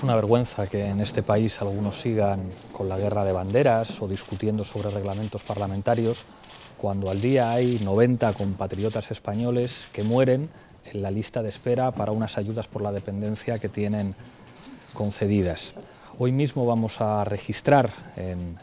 Es una vergüenza que en este país algunos sigan con la guerra de banderas o discutiendo sobre reglamentos parlamentarios cuando al día hay 90 compatriotas españoles que mueren en la lista de espera para unas ayudas por la dependencia que tienen concedidas. Hoy mismo vamos a registrar en,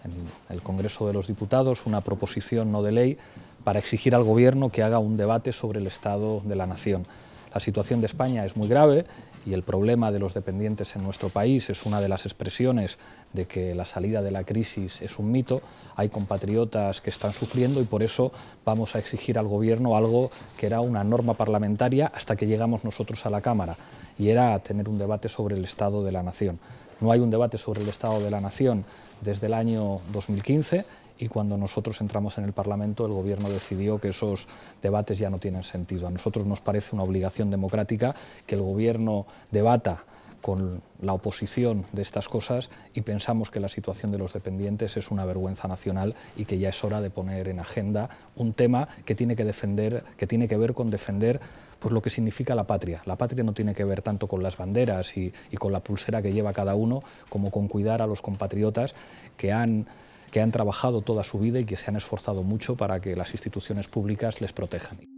el Congreso de los Diputados una proposición no de ley para exigir al Gobierno que haga un debate sobre el estado de la nación. La situación de España es muy grave y el problema de los dependientes en nuestro país es una de las expresiones de que la salida de la crisis es un mito. Hay compatriotas que están sufriendo y por eso vamos a exigir al Gobierno algo que era una norma parlamentaria hasta que llegamos nosotros a la Cámara y era tener un debate sobre el Estado de la Nación. No hay un debate sobre el Estado de la Nación desde el año 2015 y cuando nosotros entramos en el Parlamento el Gobierno decidió que esos debates ya no tienen sentido. A nosotros nos parece una obligación democrática que el Gobierno debata con la oposición de estas cosas y pensamos que la situación de los dependientes es una vergüenza nacional y que ya es hora de poner en agenda un tema que tiene que defender, que tiene que ver con defender pues lo que significa la patria. La patria no tiene que ver tanto con las banderas y, y con la pulsera que lleva cada uno como con cuidar a los compatriotas que han que han trabajado toda su vida y que se han esforzado mucho para que las instituciones públicas les protejan.